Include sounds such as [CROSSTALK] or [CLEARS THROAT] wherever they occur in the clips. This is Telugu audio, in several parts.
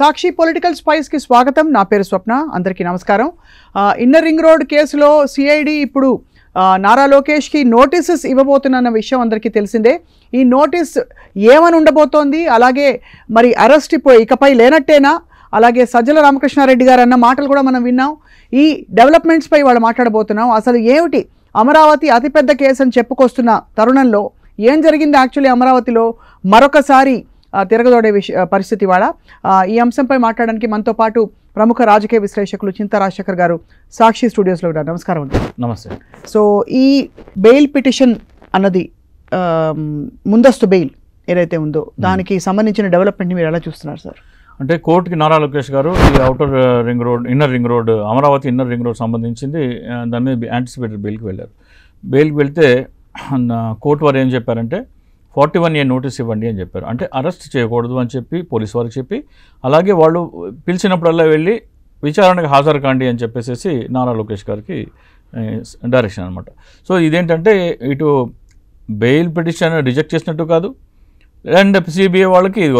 సాక్షి పొలిటికల్ స్పైస్కి స్వాగతం నా పేరు స్వప్న అందరికీ నమస్కారం ఇన్నర్ రింగ్ రోడ్ కేసులో సిఐడి ఇప్పుడు నారా లోకేష్కి నోటీసెస్ ఇవ్వబోతున్న విషయం అందరికీ తెలిసిందే ఈ నోటీస్ ఏమని ఉండబోతోంది అలాగే మరి అరెస్ట్ ఇప్పుడు ఇకపై లేనట్టేనా అలాగే సజ్జల రామకృష్ణారెడ్డి గారు అన్న మాటలు కూడా మనం విన్నాం ఈ డెవలప్మెంట్స్పై వాళ్ళు మాట్లాడబోతున్నాం అసలు ఏమిటి అమరావతి అతిపెద్ద కేసు అని చెప్పుకొస్తున్న తరుణంలో ఏం జరిగింది యాక్చువల్లీ అమరావతిలో మరొకసారి తిరగదోడే విష పరిస్థితి వాడ ఈ అంశంపై మాట్లాడడానికి మనతో పాటు ప్రముఖ రాజకీయ విశ్లేషకులు చింత రాజశేఖర్ గారు సాక్షి స్టూడియోస్లో ఉన్నారు నమస్కారం అండి నమస్తే సో ఈ బెయిల్ పిటిషన్ అన్నది ముందస్తు బెయిల్ ఏదైతే ఉందో దానికి సంబంధించిన డెవలప్మెంట్ని మీరు ఎలా చూస్తున్నారు సార్ అంటే కోర్టుకి నారా లోకేష్ గారు ఈ outer ring road inner ring road Amaravati inner ring road సంబంధించింది దాని మీద యాంటిసిపేటెడ్ బెయిల్కి వెళ్ళారు బెయిల్కి వెళ్తే కోర్టు వారు ఏం చెప్పారంటే ఫార్టీ వన్ ఏ నోటీస్ ఇవ్వండి అని చెప్పారు అంటే అరెస్ట్ చేయకూడదు అని చెప్పి పోలీసు వారికి చెప్పి అలాగే వాళ్ళు పిలిచినప్పుడల్లా వెళ్ళి విచారణకు హాజరు కాండి అని చెప్పేసి నారా లోకేష్ గారికి డైరెక్షన్ అనమాట సో ఇదేంటంటే ఇటు బెయిల్ పిటిషన్ రిజెక్ట్ చేసినట్టు కాదు అండ్ సిబిఐ వాళ్ళకి ఇది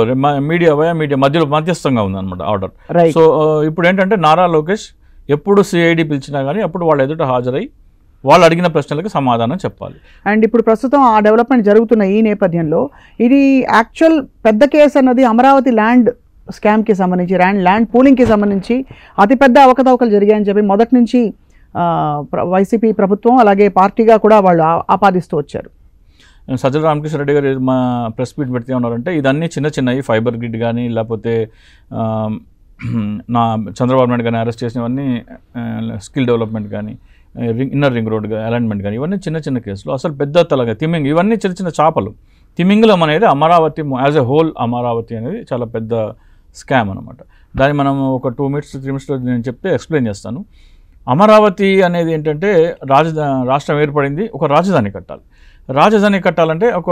మీడియా వయా మీడియా మధ్యలో మధ్యస్థంగా ఉందన్నమాట ఆర్డర్ సో ఇప్పుడు ఏంటంటే నారా లోకేష్ ఎప్పుడు సిఐడి పిలిచినా కానీ అప్పుడు వాళ్ళు ఎదుట హాజరై వాళ్ళు అడిగిన ప్రశ్నలకు సమాధానం చెప్పాలి అండ్ ఇప్పుడు ప్రస్తుతం ఆ డెవలప్మెంట్ జరుగుతున్న ఈ నేపథ్యంలో ఇది యాక్చువల్ పెద్ద కేసు అన్నది అమరావతి ల్యాండ్ స్కామ్కి సంబంధించి ల్యాండ్ ల్యాండ్ పూలింగ్కి సంబంధించి అతిపెద్ద అవకతవకలు జరిగాయని చెప్పి మొదటి నుంచి వైసీపీ ప్రభుత్వం అలాగే పార్టీగా కూడా వాళ్ళు ఆపాదిస్తూ వచ్చారు సజ్జల రామకృష్ణ రెడ్డి గారు మా ప్రెస్ మీట్ పెడితే ఉన్నారంటే ఇదన్నీ చిన్న చిన్నవి ఫైబర్ గ్రిడ్ కానీ లేకపోతే [CLEARS THROAT] నా చంద్రబాబు నాయుడు కానీ అరెస్ట్ చేసినవన్నీ స్కిల్ డెవలప్మెంట్ కానీ ring inner ring road alignment కానీ ఇవన్నీ చిన్న చిన్న కేసులు అసలు పెద్ద తలగా తిమింగ్ ఇవన్నీ చిన్న చిన్న చేపలు తిమింగలం అనేది Amaravati as a whole Amaravati అనేది చాలా పెద్ద స్కామ్ అనమాట దాన్ని మనం ఒక టూ మినిట్స్ త్రీ మినిట్స్లో నేను చెప్తే ఎక్స్ప్లెయిన్ చేస్తాను అమరావతి అనేది ఏంటంటే రాజధా రాష్ట్రం ఏర్పడింది ఒక రాజధాని కట్టాలి రాజధాని కట్టాలంటే ఒక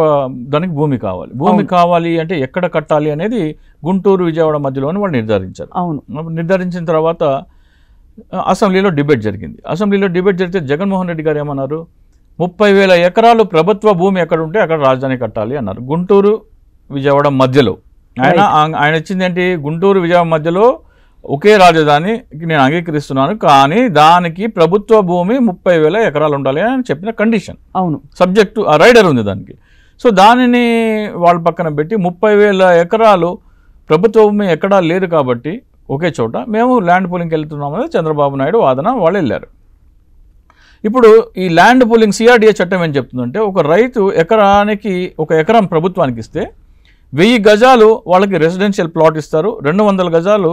దానికి భూమి కావాలి భూమి కావాలి అంటే ఎక్కడ కట్టాలి అనేది గుంటూరు విజయవాడ మధ్యలోనే వాళ్ళు నిర్ధారించారు అవును నిర్ధారించిన తర్వాత అసెంబ్లీలో డిబేట్ జరిగింది అసెంబ్లీలో డిబేట్ జరిగితే జగన్మోహన్ రెడ్డి గారు ఏమన్నారు ముప్పై వేల ఎకరాలు ప్రభుత్వ భూమి ఎక్కడ ఉంటే అక్కడ రాజధాని కట్టాలి అన్నారు గుంటూరు విజయవాడ మధ్యలో ఆయన ఆయన ఇచ్చింది ఏంటి గుంటూరు విజయవాడ మధ్యలో ఒకే రాజధాని నేను అంగీకరిస్తున్నాను కానీ దానికి ప్రభుత్వ భూమి ముప్పై వేల ఎకరాలు ఉండాలి అని చెప్పిన కండిషన్ అవును సబ్జెక్టు రైడర్ ఉంది దానికి సో దానిని వాళ్ళ పక్కన పెట్టి ముప్పై వేల ఎకరాలు ప్రభుత్వ భూమి ఎక్కడా లేదు కాబట్టి ఒకే చోట మేము ల్యాండ్ పూలింగ్కి వెళ్తున్నామని చంద్రబాబు నాయుడు వాదన వాళ్ళు వెళ్ళారు ఇప్పుడు ఈ ల్యాండ్ పూలింగ్ సిఆర్డిఏ చట్టం ఏం చెప్తుందంటే ఒక రైతు ఎకరానికి ఒక ఎకరం ప్రభుత్వానికి ఇస్తే వెయ్యి గజాలు వాళ్ళకి రెసిడెన్షియల్ ప్లాట్ ఇస్తారు రెండు వందల గజాలు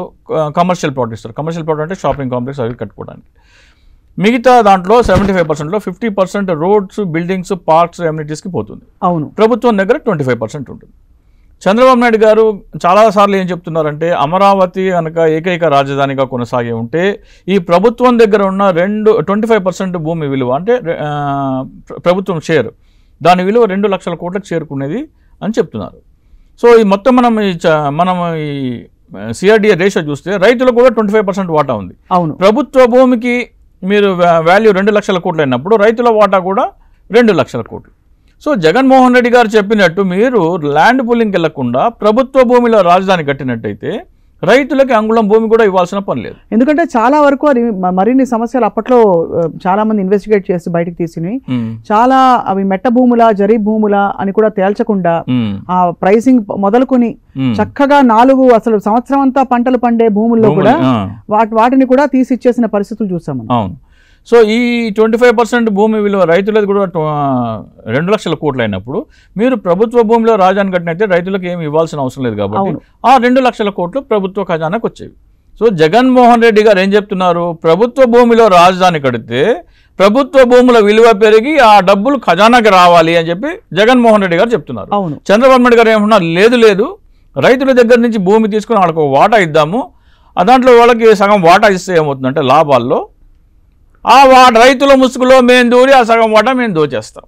కమర్షియల్ ప్లాట్ ఇస్తారు కమర్షియల్ ప్లాట్ అంటే షాపింగ్ కాంప్లెక్స్ అవి కట్టుకోవడానికి మిగతా దాంట్లో సెవెంటీ ఫైవ్ పర్సెంట్లో fifty percent roads buildings parks ఎమ్యూనిటీస్కి పోతుంది అవును ప్రభుత్వం దగ్గర ట్వంటీ ఫైవ్ పర్సెంట్ ఉంటుంది చంద్రబాబు నాయుడు గారు చాలాసార్లు ఏం చెప్తున్నారంటే అమరావతి కనుక ఏకైక రాజధానిగా కొనసాగి ఉంటే ఈ ప్రభుత్వం దగ్గర ఉన్న రెండు ట్వంటీ భూమి విలువ అంటే ప్రభుత్వం షేర్ దాని విలువ రెండు లక్షల కోట్లకు చేరుకునేది అని చెప్తున్నారు సో ఈ మొత్తం మనం ఈ మనం ఈ సిఆర్డిఏ రేషో చూస్తే రైతులకు కూడా ట్వంటీ వాటా ఉంది అవును ప్రభుత్వ భూమికి మీరు వాల్యూ రెండు లక్షల కోట్లు అయినప్పుడు రైతుల వాటా కూడా రెండు లక్షల కోట్లు సో జగన్మోహన్ రెడ్డి గారు చెప్పినట్టు మీరు ల్యాండ్ పుల్లింగ్కి వెళ్లకుండా ప్రభుత్వ భూమిలో రాజధాని కట్టినట్టయితే రైతులకి అంగుళం భూమి కూడా ఇవ్వాల్సిన పని లేదు ఎందుకంటే చాలా వరకు అది మరిన్ని సమస్యలు అప్పట్లో చాలా మంది ఇన్వెస్టిగేట్ చేసి బయటకు తీసినవి చాలా అవి మెట్ట భూముల జరీ భూముల అని కూడా తేల్చకుండా ఆ ప్రైసింగ్ మొదలుకొని చక్కగా నాలుగు అసలు సంవత్సరం అంతా పంటలు పండే భూముల్లో కూడా వాటిని కూడా తీసి ఇచ్చేసిన పరిస్థితులు చూసాము సో ఈ ట్వంటీ ఫైవ్ పర్సెంట్ భూమి విలువ రైతులది కూడా రెండు లక్షల కోట్లు అయినప్పుడు మీరు ప్రభుత్వ భూమిలో రాజాన్ని కట్టినైతే రైతులకు ఏమి ఇవ్వాల్సిన అవసరం లేదు కాబట్టి ఆ రెండు లక్షల కోట్లు ప్రభుత్వ ఖజానాకు వచ్చేవి సో జగన్మోహన్ రెడ్డి గారు ఏం చెప్తున్నారు ప్రభుత్వ భూమిలో రాజధాని కడితే ప్రభుత్వ భూముల విలువ పెరిగి ఆ డబ్బులు ఖజానాకి రావాలి అని చెప్పి జగన్మోహన్ రెడ్డి గారు చెప్తున్నారు చంద్రబాబు నాయుడు గారు ఏమంటున్నారు లేదు లేదు రైతుల దగ్గర నుంచి భూమి తీసుకుని వాళ్ళకు వాటా ఇద్దాము దాంట్లో వాళ్ళకి సగం వాటా ఇస్తే ఏమవుతుందంటే లాభాల్లో ఆ వాడు రైతుల ముసుగులో మేము దూరి ఆ సగం వాట మేము దోచేస్తాం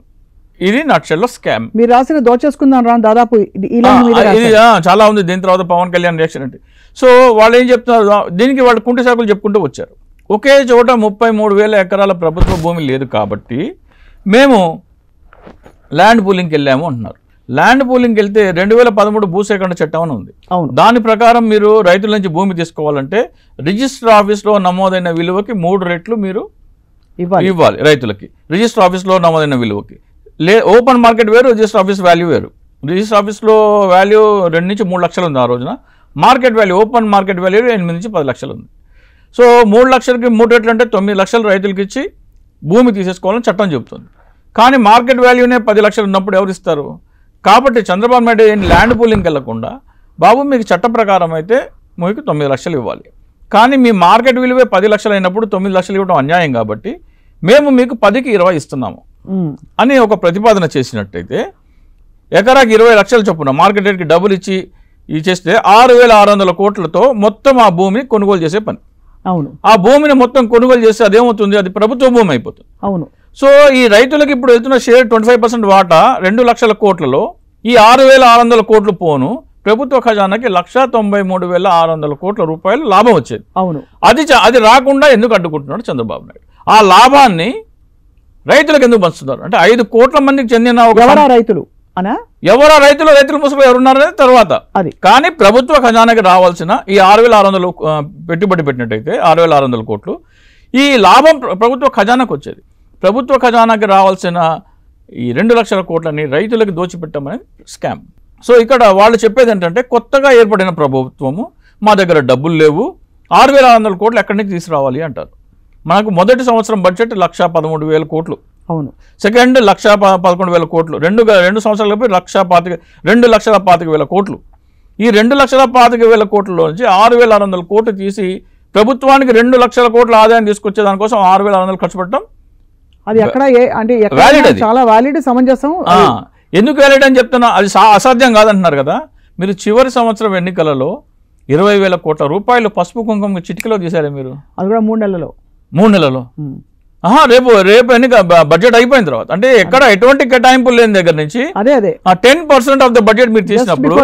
ఇది నక్షల్లో స్కామ్ మీరు రాసిన దోచేసుకుందాం రా దాదాపు ఇది చాలా ఉంది దీని తర్వాత పవన్ కళ్యాణ్ రియాక్షన్ అంటే సో వాళ్ళు ఏం చెప్తున్నారు దీనికి వాళ్ళు కుంటి సాకులు చెప్పుకుంటూ వచ్చారు ఒకే చోట ముప్పై మూడు వేల ఎకరాల ప్రభుత్వ భూమి లేదు కాబట్టి మేము ల్యాండ్ పూలింగ్కి వెళ్ళాము అంటున్నారు ల్యాండ్ పూలింగ్కి వెళ్తే రెండు వేల పదమూడు భూసేకరణ చట్టం అని ఉంది దాని ప్రకారం మీరు రైతుల నుంచి భూమి తీసుకోవాలంటే రిజిస్టర్ ఆఫీస్లో నమోదైన విలువకి మూడు రెట్లు మీరు ఇవ్వాలి ఇవ్వాలి రైతులకి రిజిస్టర్ ఆఫీస్లో నమోదైన విలువకి లే ఓపెన్ మార్కెట్ వేరు రిజిస్టర్ ఆఫీస్ వాల్యూ వేరు రిజిస్టర్ ఆఫీస్లో వాల్యూ రెండు నుంచి మూడు లక్షలు ఉంది ఆ రోజున market value open market value ఎనిమిది నుంచి పది లక్షలు ఉంది సో మూడు లక్షలకి మూడు రేట్లు అంటే తొమ్మిది లక్షలు రైతులకి ఇచ్చి భూమి తీసేసుకోవాలని చట్టం చెబుతుంది కానీ మార్కెట్ వాల్యూనే పది లక్షలు ఉన్నప్పుడు ఎవరు ఇస్తారు కాబట్టి చంద్రబాబు నాయుడు ఏం ల్యాండ్ పూలింగ్కి వెళ్లకుండా బాబు మీకు చట్ట ప్రకారం అయితే మీకు తొమ్మిది లక్షలు ఇవ్వాలి కానీ మీ మార్కెట్ విలువే పది లక్షలు అయినప్పుడు తొమ్మిది లక్షలు ఇవ్వడం అన్యాయం కాబట్టి మేము మీకు పదికి ఇరవై ఇస్తున్నాము అని ఒక ప్రతిపాదన చేసినట్టయితే ఎకరాకి ఇరవై లక్షలు చొప్పున మార్కెట్ రేట్కి డబ్బులు ఇచ్చి ఇది చేస్తే ఆరు వేల ఆరు వందల కోట్లతో మొత్తం ఆ భూమిని కొనుగోలు చేసే పని అవును ఆ భూమిని మొత్తం కొనుగోలు చేస్తే అదేమవుతుంది అది ప్రభుత్వ భూమి అయిపోతుంది అవును సో ఈ రైతులకు ఇప్పుడు వెళ్తున్న షేర్ ట్వంటీ ఫైవ్ పర్సెంట్ వాటా రెండు లక్షల కోట్లలో ఈ ఆరు వేల ఆరు వందల కోట్లు పోను ప్రభుత్వ ఖజానాకి లక్షా తొంభై మూడు వేల ఆరు వందల కోట్ల రూపాయలు లాభం వచ్చేది అవును అది అది రాకుండా ఎందుకు అడ్డుకుంటున్నాడు చంద్రబాబు నాయుడు ఆ లాభాన్ని రైతులకు ఎందుకు పంచుతున్నారు అంటే ఐదు కోట్ల మందికి చెందిన రైతులు ఎవరో ఎవరా రైతులు రైతులు మూసుకుపోయి ఎవరున్నారనేది తర్వాత అది కానీ ప్రభుత్వ ఖజానాకి రావాల్సిన ఈ ఆరు వేల ఆరు వందలు పెట్టుబడి పెట్టినట్టయితే ఆరు వేల ఆరు వందల కోట్లు ఈ లాభం ప్రభుత్వ ఖజానాకు వచ్చేది ప్రభుత్వ ఖజానాకి రావాల్సిన ఈ రెండు లక్షల కోట్లని రైతులకు దోచిపెట్టమనేది స్కామ్ సో ఇక్కడ వాళ్ళు చెప్పేది ఏంటంటే కొత్తగా ఏర్పడిన ప్రభుత్వము మా దగ్గర డబ్బులు లేవు ఆరు వేల ఆరు వందల కోట్లు ఎక్కడి నుంచి తీసుకురావాలి అంటారు మనకు మొదటి సంవత్సరం బడ్జెట్ లక్ష పదమూడు వేల కోట్లు అవును సెకండ్ లక్ష పదకొండు వేల కోట్లు రెండు రెండు సంవత్సరాలు కలిపి లక్ష పాతిక రెండు లక్షల పాతిక వేల కోట్లు ఈ రెండు లక్షల పాతిక వేల కోట్లలో నుంచి ఆరు వేల ఆరు వందల కోట్లు తీసి ప్రభుత్వానికి రెండు లక్షల కోట్ల ఆదాయం తీసుకొచ్చే దానికోసం ఆరు వేల ఆరు వందలు ఖర్చు పెట్టడం అది ఎక్కడ అంటే చాలా వ్యాలిడ్ సమంజసం ఎందుకు వ్యాలిడ్ అని చెప్తున్నా అది అసాధ్యం కాదంటున్నారు కదా మీరు చివరి సంవత్సరం ఎన్నికలలో ఇరవై వేల కోట్ల రూపాయలు పసుపు కుంకుమ చిటికలో తీశారు మీరు అది కూడా మూడు నెలలో మూడు నెలలు ఆహా రేపు రేపు ఎన్నిక బడ్జెట్ అయిపోయిన తర్వాత అంటే ఎక్కడ ఎటువంటి కేటాయింపులు లేని దగ్గర నుంచి అదే అదే ఆ ten percent of the budget మీరు తీసినప్పుడు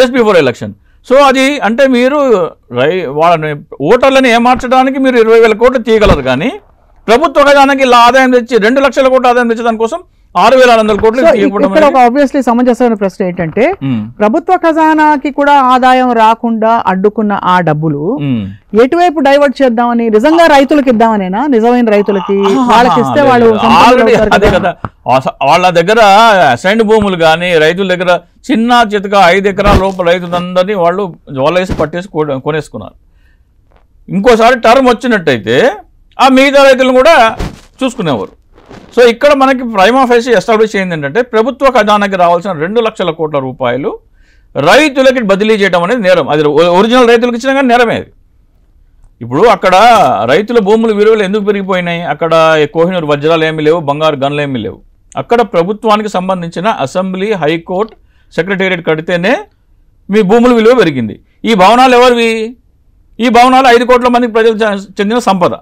జస్ట్ బిఫోర్ ఎలక్షన్ సో అది అంటే మీరు రై వాళ్ళని ఓటర్లని ఏమార్చడానికి మీరు ఇరవై వేల కోట్లు తీయగలరు కానీ ప్రభుత్వ ఖజానాకి ఇలా ఆదాయం తెచ్చి రెండు లక్షల కోట్లు ఆదాయం తెచ్చే దానికోసం ఆరు వేల సమంజసమైన ప్రశ్న ఏంటంటే hmm. ప్రభుత్వ ఖజానాకి కూడా ఆదాయం రాకుండా అడ్డుకున్న ఆ డబ్బులు hmm. ఎటువైపు డైవర్ట్ చేద్దామని నిజంగా రైతులకు ఇద్దామనేనా నిజమైన రైతులకి వాళ్ళకి ఇస్తే వాళ్ళు వాళ్ళ దగ్గర అసైన్డ్ భూములు కానీ రైతుల దగ్గర చిన్న చితక ఐదు ఎకరాల లోపల రైతులందరినీ వాళ్ళు జోలేసి పట్టేసి కొనేసుకున్నారు ఇంకోసారి టర్మ్ వచ్చినట్టయితే ఆ మిగతా రైతులను కూడా చూసుకునేవారు సో ఇక్కడ మనకి ప్రైమ్ ఆఫీస్ ఎస్టాబ్లిష్ అయింది ఏంటంటే ప్రభుత్వ ఖజానాకి రావాల్సిన రెండు లక్షల కోట్ల రూపాయలు రైతులకి బదిలీ చేయడం అనేది నేరం అది ఒరిజినల్ రైతులకు ఇచ్చినా కానీ నేరమే అది ఇప్పుడు అక్కడ రైతుల భూములు విలువలు ఎందుకు పెరిగిపోయినాయి అక్కడ కోహినూరు వజ్రాలు ఏమీ లేవు బంగారు గన్లు ఏమీ లేవు అక్కడ ప్రభుత్వానికి సంబంధించిన అసెంబ్లీ హైకోర్టు సెక్రటేరియట్ కడితేనే మీ భూముల విలువ పెరిగింది ఈ భవనాలు ఎవరివి ఈ భవనాలు ఐదు కోట్ల మందికి ప్రజలు చెందిన సంపద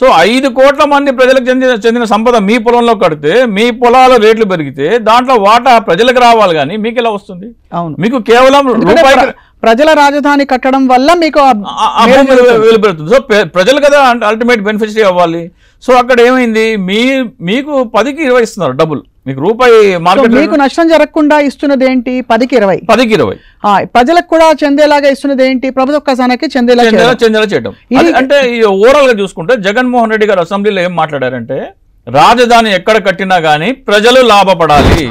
సో ఐదు కోట్ల మంది ప్రజలకు చెందిన చెందిన సంపద మీ పొలంలో కడితే మీ పొలాల రేట్లు పెరిగితే దాంట్లో వాటా ప్రజలకు రావాలి కానీ మీకు ఎలా వస్తుంది అవును మీకు కేవలం రూపాయి ప్రజల రాజధాని కట్టడం వల్ల మీకు వెలుపెడుతుంది సో ప్రజలు కదా అల్టిమేట్ బెనిఫిషరీ అవ్వాలి సో అక్కడ ఏమైంది మీ మీకు పదికి ఇరవై ఇస్తున్నారు డబ్బులు మీకు రూపాయి మార్కెట్ మీకు నష్టం జరగకుండా ఇస్తున్నది ఏంటి పదికి ఇరవై పదికి ఇరవై ప్రజలకు కూడా చెందేలాగా ఇస్తున్నది ఏంటి ప్రభుత్వ ఖజానాకి చెందేలాగా చెందేలా చేయడం అంటే ఓవరాల్ గా చూసుకుంటే జగన్మోహన్ రెడ్డి గారు అసెంబ్లీలో ఏం మాట్లాడారంటే రాజధాని ఎక్కడ కట్టినా గానీ ప్రజలు లాభపడాలి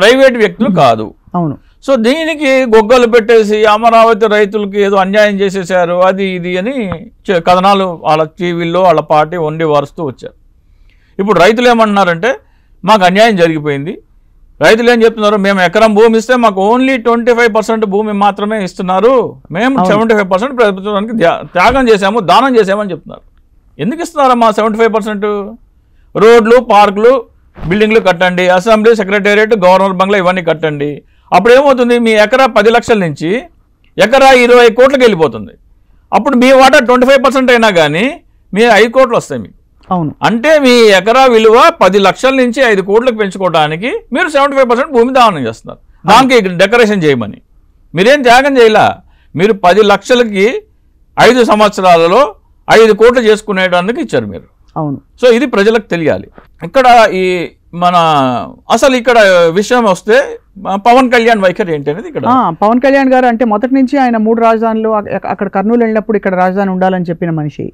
ప్రైవేట్ వ్యక్తులు కాదు అవును సో దీనికి గొగ్గలు పెట్టేసి అమరావతి రైతులకి ఏదో అన్యాయం చేసేసారు అది ఇది అని కథనాలు వాళ్ళ టీవీల్లో వాళ్ళ పార్టీ వండి వారుస్తూ వచ్చారు ఇప్పుడు రైతులు ఏమంటున్నారంటే మాకు అన్యాయం జరిగిపోయింది రైతులు ఏం చెప్తున్నారు మేము ఎకరం భూమి ఇస్తే మాకు ఓన్లీ ట్వంటీ భూమి మాత్రమే ఇస్తున్నారు మేము సెవెంటీ ఫైవ్ పర్సెంట్ ప్రభుత్వానికి త్యాగం చేశాము దానం చేశామని చెప్తున్నారు ఎందుకు ఇస్తున్నారు మా సెవెంటీ ఫైవ్ రోడ్లు పార్కులు బిల్డింగ్లు కట్టండి అసెంబ్లీ సెక్రటేరియట్ గవర్నర్ బంగ్లా ఇవన్నీ కట్టండి అప్పుడు ఏమవుతుంది మీ ఎకరా పది లక్షల నుంచి ఎకరా ఇరవై కోట్లకు వెళ్ళిపోతుంది అప్పుడు మీ వాటా ట్వంటీ అయినా కానీ మీ ఐదు కోట్లు వస్తాయి మీకు అవును అంటే మీ ఎకరా విలువ పది లక్షల నుంచి ఐదు కోట్లకు పెంచుకోవడానికి మీరు సెవెంటీ భూమి దానం చేస్తున్నారు దానికి డెకరేషన్ చేయమని మీరేం త్యాగం చేయలా మీరు పది లక్షలకి ఐదు సంవత్సరాలలో ఐదు కోట్లు చేసుకునేటానికి ఇచ్చారు మీరు అవును సో ఇది ప్రజలకు తెలియాలి ఇక్కడ ఈ మన అసలు ఇక్కడ విషయం వస్తే పవన్ కళ్యాణ్ వైఖరి ఏంటి అనేది ఇక్కడ పవన్ కళ్యాణ్ గారు అంటే మొదటి నుంచి ఆయన మూడు రాజధానులు అక్కడ కర్నూలు వెళ్ళినప్పుడు ఇక్కడ రాజధాని ఉండాలని చెప్పిన మనిషి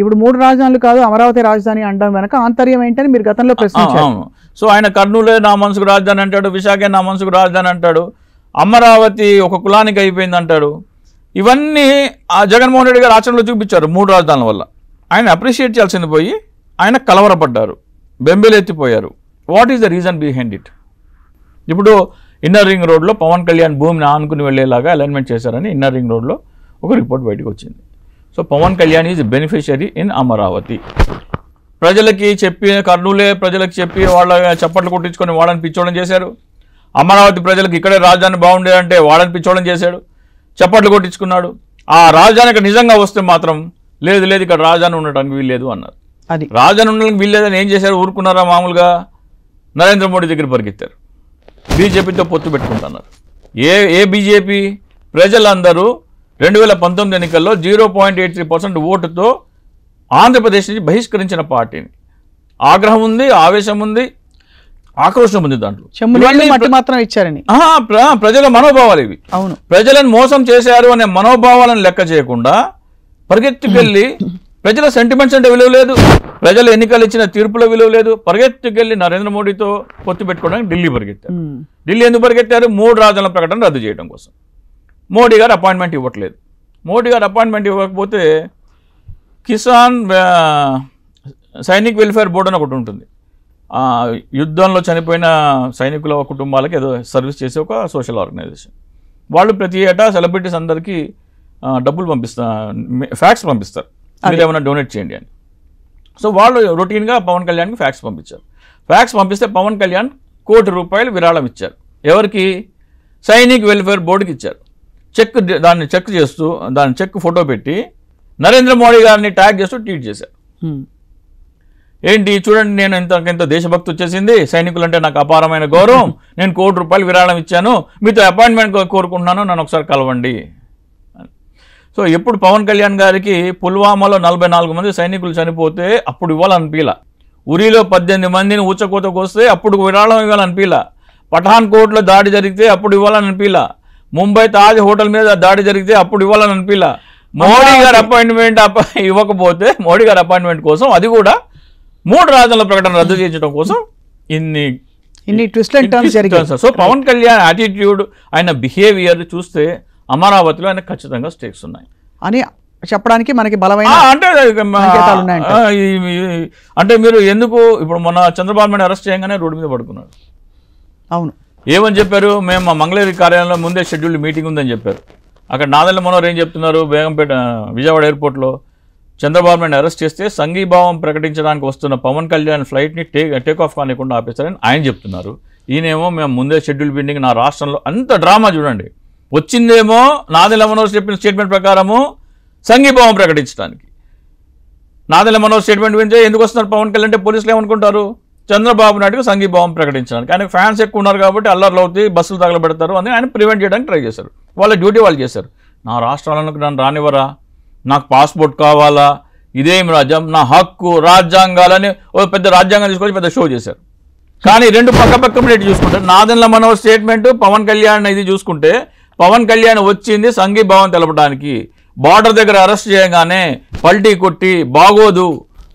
ఇప్పుడు మూడు రాజధానులు కాదు అమరావతి రాజధాని అనడం వెనక ఆంతర్యం ఏంటని మీరు గతంలో ప్రశ్నించారు సో ఆయన కర్నూలే నా మనసుకు రాజధాని అంటాడు విశాఖే నా మనసుకు రాజధాని అంటాడు అమరావతి ఒక కులానికి అయిపోయింది అంటాడు ఇవన్నీ ఆ జగన్మోహన్ రెడ్డి గారు ఆచరణలో చూపించారు మూడు రాజధానుల వల్ల ఆయన అప్రిషియేట్ చేయాల్సింది పోయి ఆయన కలవరపడ్డారు ఎత్తిపోయారు what is the reason behind it ఇప్పుడు ఇన్నర్ రింగ్ రోడ్లో పవన్ కళ్యాణ్ భూమిని ఆనుకుని వెళ్ళేలాగా అలైన్మెంట్ చేశారని ఇన్నర్ రింగ్ రోడ్లో ఒక రిపోర్ట్ బయటకు వచ్చింది so Pawan Kalyan is beneficiary in Amaravati ప్రజలకి చెప్పి కర్నూలే ప్రజలకు చెప్పి వాళ్ళ చప్పట్లు కొట్టించుకొని వాళ్ళని పిచ్చోడం చేశారు అమరావతి ప్రజలకు ఇక్కడే రాజధాని బాగుండేదంటే వాళ్ళని పిచ్చోడం చేశాడు చప్పట్లు కొట్టించుకున్నాడు ఆ రాజధానికి నిజంగా వస్తే మాత్రం లేదు లేదు ఇక్కడ రాజధాని ఉండటానికి వీల్లేదు అన్నారు రాజధాని ఉండడానికి వీల్లేదని ఏం చేశారు ఊరుకున్నారా మామూలుగా నరేంద్ర మోడీ దగ్గర పరిగెత్తారు బీజేపీతో పొత్తు పెట్టుకుంటున్నారు ఏ ఏ బీజేపీ ప్రజలందరూ రెండు వేల పంతొమ్మిది ఎన్నికల్లో zero point eight three percent ఓటుతో ఆంధ్రప్రదేశ్ నుంచి బహిష్కరించిన పార్టీని ఆగ్రహం ఉంది ఆవేశం ఉంది ఆక్రోశం ఉంది దాంట్లో ఇచ్చారని ప్రజల మనోభావాలు ఇవి అవును ప్రజలను మోసం చేశారు అనే మనోభావాలను లెక్క చేయకుండా పరిగెత్తుకెళ్ళి [CLEARS THROAT] ప్రజల సెంటిమెంట్స్ అంటే విలువ లేదు ప్రజలు ఎన్నికలు ఇచ్చిన తీర్పులో విలువ లేదు పరిగెత్తుకెళ్ళి నరేంద్ర మోడీతో పొత్తు పెట్టుకోవడానికి ఢిల్లీ పరిగెత్తారు ఢిల్లీ ఎందుకు పరిగెత్తారు మూడు రాజుల ప్రకటన రద్దు చేయడం కోసం మోడీ గారు అపాయింట్మెంట్ ఇవ్వట్లేదు మోడీ గారు అపాయింట్మెంట్ ఇవ్వకపోతే కిసాన్ సైనిక్ వెల్ఫేర్ బోర్డు అని ఒకటి ఉంటుంది యుద్ధంలో చనిపోయిన సైనికుల కుటుంబాలకు ఏదో సర్వీస్ చేసే ఒక సోషల్ ఆర్గనైజేషన్ వాళ్ళు ప్రతి ఏటా సెలబ్రిటీస్ అందరికీ డబ్బులు పంపిస్తారు ఫ్యాక్స్ పంపిస్తారు మీరు ఏమైనా డొనేట్ చేయండి అని సో వాళ్ళు రొటీన్గా పవన్ కళ్యాణ్కి ఫ్యాక్స్ పంపించారు ఫ్యాక్స్ పంపిస్తే పవన్ కళ్యాణ్ కోటి రూపాయలు విరాళం ఇచ్చారు ఎవరికి సైనిక్ వెల్ఫేర్ బోర్డుకి ఇచ్చారు చెక్ దాన్ని చెక్ చేస్తూ దాన్ని చెక్ ఫోటో పెట్టి నరేంద్ర మోడీ గారిని ట్యాగ్ చేస్తూ ట్వీట్ చేశారు ఏంటి చూడండి నేను ఇంత ఇంత దేశభక్తి వచ్చేసింది సైనికులంటే నాకు అపారమైన గౌరవం [LAUGHS] నేను కోటి రూపాయలు విరాళం ఇచ్చాను మీతో అపాయింట్మెంట్ కోరుకుంటున్నాను నన్ను ఒకసారి కలవండి సో ఎప్పుడు పవన్ కళ్యాణ్ గారికి పుల్వామాలో నలభై నాలుగు మంది సైనికులు చనిపోతే అప్పుడు ఇవ్వాలనిపిలా ఉరిలో పద్దెనిమిది మందిని ఊచకోత వస్తే అప్పుడు విరాళం ఇవ్వాలనిపిలా కోట్లో దాడి జరిగితే అప్పుడు ఇవ్వాలనిపీల ముంబై తాజ్ హోటల్ మీద దాడి జరిగితే అప్పుడు ఇవ్వాలనిపీల మోడీ గారి అపాయింట్మెంట్ ఇవ్వకపోతే మోడీ గారి అపాయింట్మెంట్ కోసం అది కూడా మూడు రాజుల ప్రకటన రద్దు చేయించడం కోసం ఇన్ని ఇన్ని twist and turns so Pawan Kalyan attitude ఆయన బిహేవియర్ చూస్తే అమరావతిలో ఆయన ఖచ్చితంగా స్టేక్స్ ఉన్నాయి అని చెప్పడానికి మనకి బలమైన అంటే అంటే మీరు ఎందుకు ఇప్పుడు మొన్న చంద్రబాబు నాయుడు అరెస్ట్ చేయగానే రోడ్డు మీద పడుకున్నాడు అవును ఏమని చెప్పారు మేము మా మంగళగిరి కార్యాలయంలో ముందే షెడ్యూల్డ్ మీటింగ్ ఉందని చెప్పారు అక్కడ నాదల్ల మనోహర్ ఏం చెప్తున్నారు బేగంపేట విజయవాడ ఎయిర్పోర్ట్లో చంద్రబాబు నాయుడు అరెస్ట్ చేస్తే సంఘీభావం ప్రకటించడానికి వస్తున్న పవన్ కళ్యాణ్ ఫ్లైట్ని టేక్ టేక్ ఆఫ్ కానికుండా ఆపేస్తారని ఆయన చెప్తున్నారు ఈయనేమో మేము ముందే షెడ్యూల్ బిల్డింగ్ నా రాష్ట్రంలో అంత డ్రామా చూడండి వచ్చిందేమో నాదెల మనోజ్ చెప్పిన స్టేట్మెంట్ ప్రకారము సంఘీభావం ప్రకటించడానికి నాదెల మనోజ్ స్టేట్మెంట్ గురించి ఎందుకు వస్తున్నారు పవన్ కళ్యాణ్ అంటే పోలీసులు ఏమనుకుంటారు చంద్రబాబు నాయుడుకు సంఘీభావం ప్రకటించడానికి ఆయన ఫ్యాన్స్ ఎక్కువ ఉన్నారు కాబట్టి అల్లర్లు అవుతాయి బస్సులు తగలబెడతారు అని ఆయన ప్రివెంట్ చేయడానికి ట్రై చేశారు వాళ్ళ డ్యూటీ వాళ్ళు చేశారు నా రాష్ట్రాలకు నన్ను రానివ్వరా నాకు పాస్పోర్ట్ కావాలా ఇదేమి రాజ్యం నా హక్కు రాజ్యాంగాలని ఓ పెద్ద రాజ్యాంగం తీసుకొని పెద్ద షో చేశారు కానీ రెండు పక్క పక్క చూసుకుంటే నాదన్ల మనో స్టేట్మెంట్ పవన్ కళ్యాణ్ ఇది చూసుకుంటే పవన్ కళ్యాణ్ వచ్చింది సంఘీభావం తెలపడానికి బార్డర్ దగ్గర అరెస్ట్ చేయగానే పల్టీ కొట్టి బాగోదు